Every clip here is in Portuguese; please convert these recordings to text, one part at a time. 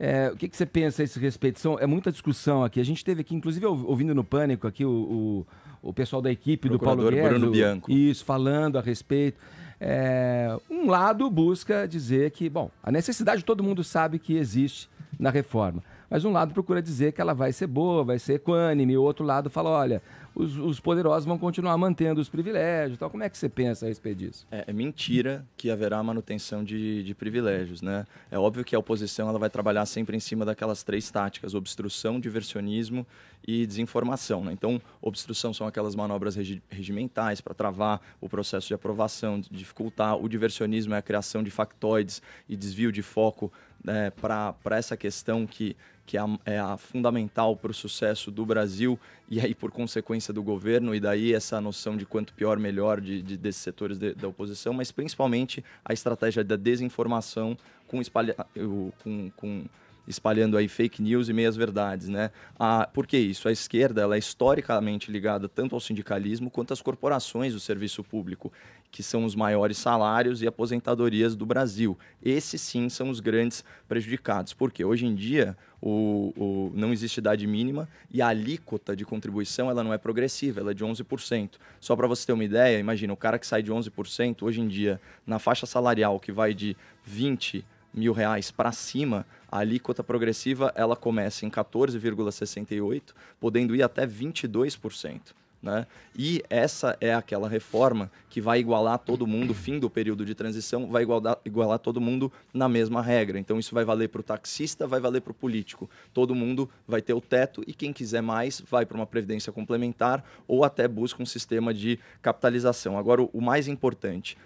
É, o que, que, você pensa a esse respeito? São, é muita discussão aqui. A gente teve aqui, inclusive, ouvindo no Pânico aqui o, o, o pessoal da equipe do Paulo Guedes, Bruno Bianco. Isso, falando a respeito. É, um lado busca dizer que, bom, a necessidade todo mundo sabe que existe na reforma. Mas um lado procura dizer que ela vai ser boa, vai ser equânime, o outro lado fala, olha, os, os, poderosos vão continuar mantendo os privilégios tal. Como é que você pensa a respeito disso? É, é mentira que haverá manutenção de, de, privilégios, né? É óbvio que a oposição ela vai trabalhar sempre em cima daquelas três táticas, obstrução, diversionismo e desinformação, né? Então, obstrução são aquelas manobras regi regimentais para travar o processo de aprovação, de dificultar. O diversionismo é a criação de factoides e desvio de foco né, para essa questão que que é a, é a fundamental para o sucesso do Brasil e aí, por consequência, do governo e daí essa noção de quanto pior, melhor de, de desses setores de, da oposição, mas principalmente a estratégia da desinformação com, espalha, com, com espalhando aí fake news e meias verdades, né? A, por que isso? A esquerda ela é historicamente ligada tanto ao sindicalismo quanto às corporações do serviço público, que são os maiores salários e aposentadorias do Brasil. Esses sim são os grandes prejudicados, porque hoje em dia o, o, não existe idade mínima e a alíquota de contribuição ela não é progressiva, ela é de 11%. Só para você ter uma ideia, imagina, o cara que sai de 11%, hoje em dia, na faixa salarial que vai de 20% mil reais para cima, a alíquota progressiva ela começa em 14,68, podendo ir até 22%. Né? E essa é aquela reforma que vai igualar todo mundo, fim do período de transição, vai igualar, igualar todo mundo na mesma regra. Então, isso vai valer para o taxista, vai valer para o político. Todo mundo vai ter o teto e quem quiser mais vai para uma previdência complementar ou até busca um sistema de capitalização. Agora, o mais importante: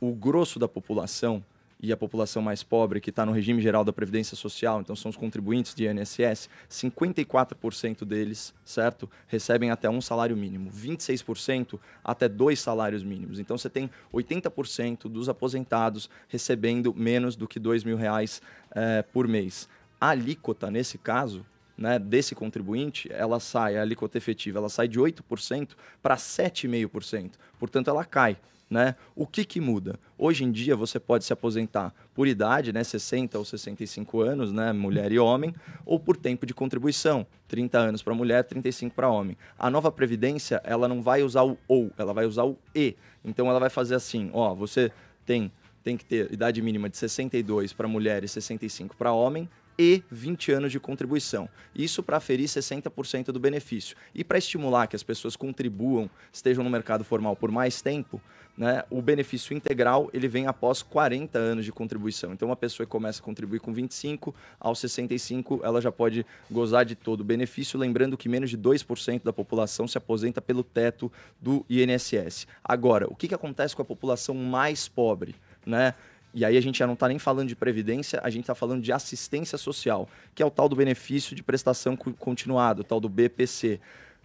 o grosso da população e a população mais pobre que está no regime geral da Previdência Social, então são os contribuintes de INSS, 54% deles, certo, recebem até um salário mínimo, 26% até dois salários mínimos. Então você tem 80% dos aposentados recebendo menos do que dois mil reais eh, por mês. A alíquota, nesse caso, né, desse contribuinte, ela sai, a alíquota efetiva, ela sai de 8% para 7,5%. Portanto, ela cai. Né? O que, que muda? Hoje em dia você pode se aposentar por idade, né, 60 ou 65 anos, né, mulher e homem, ou por tempo de contribuição, 30 anos para mulher, 35 para homem. A nova previdência, ela não vai usar o ou, ela vai usar o e. Então ela vai fazer assim, ó, você tem tem que ter idade mínima de 62 para mulher e 65 para homem, e 20 anos de contribuição. Isso para aferir 60% do benefício. E para estimular que as pessoas contribuam, estejam no mercado formal por mais tempo, né, o benefício integral ele vem após 40 anos de contribuição. Então, uma pessoa que começa a contribuir com 25, aos 65, ela já pode gozar de todo o benefício. Lembrando que menos de 2% da população se aposenta pelo teto do INSS. Agora, o que, que acontece com a população mais pobre? Né? E aí a gente já não está nem falando de previdência, a gente está falando de assistência social, que é o tal do benefício de prestação continuada, o tal do BPC.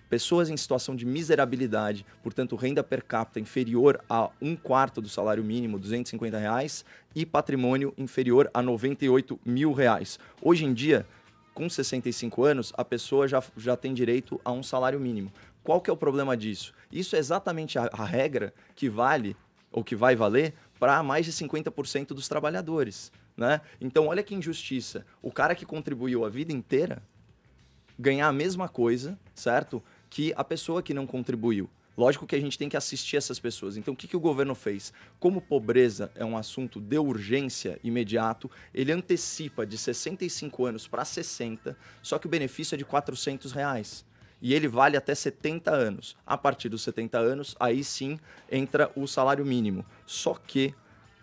Pessoas em situação de miserabilidade, portanto, renda per capita inferior a um quarto do salário mínimo, 250 reais, e patrimônio inferior a 98 mil reais. Hoje em dia, com 65 anos, a pessoa já, já tem direito a um salário mínimo. Qual que é o problema disso? Isso é exatamente a, a regra que vale ou que vai valer para mais de 50% dos trabalhadores. Né? Então, olha que injustiça. O cara que contribuiu a vida inteira ganhar a mesma coisa, certo? Que a pessoa que não contribuiu. Lógico que a gente tem que assistir essas pessoas. Então, o que, que o governo fez? Como pobreza é um assunto de urgência imediato, ele antecipa de 65 anos para 60, só que o benefício é de 400 reais e ele vale até 70 anos. A partir dos 70 anos, aí sim entra o salário mínimo. Só que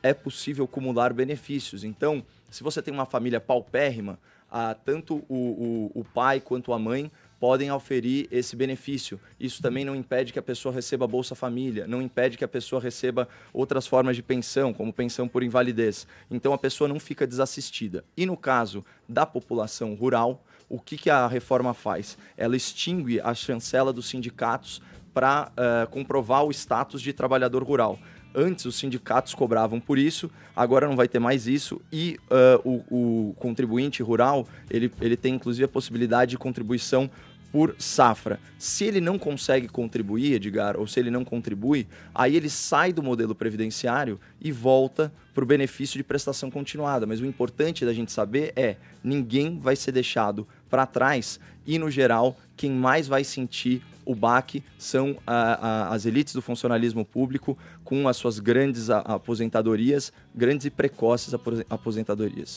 é possível acumular benefícios. Então, se você tem uma família paupérrima, ah, tanto o, o, o pai quanto a mãe podem oferir esse benefício. Isso também não impede que a pessoa receba Bolsa Família, não impede que a pessoa receba outras formas de pensão, como pensão por invalidez. Então a pessoa não fica desassistida. E no caso da população rural, o que, que a reforma faz? Ela extingue a chancela dos sindicatos para uh, eh, comprovar o status de trabalhador rural. Antes os sindicatos cobravam por isso, agora não vai ter mais isso e uh, o, o, contribuinte rural ele, ele tem inclusive a possibilidade de contribuição por safra. Se ele não consegue contribuir, Edgar, ou se ele não contribui, aí ele sai do modelo previdenciário e volta para o benefício de prestação continuada. Mas o importante da gente saber é: ninguém vai ser deixado para trás e, no geral, quem mais vai sentir o baque são a, a, as elites do funcionalismo público com as suas grandes aposentadorias, grandes e precoces aposentadorias.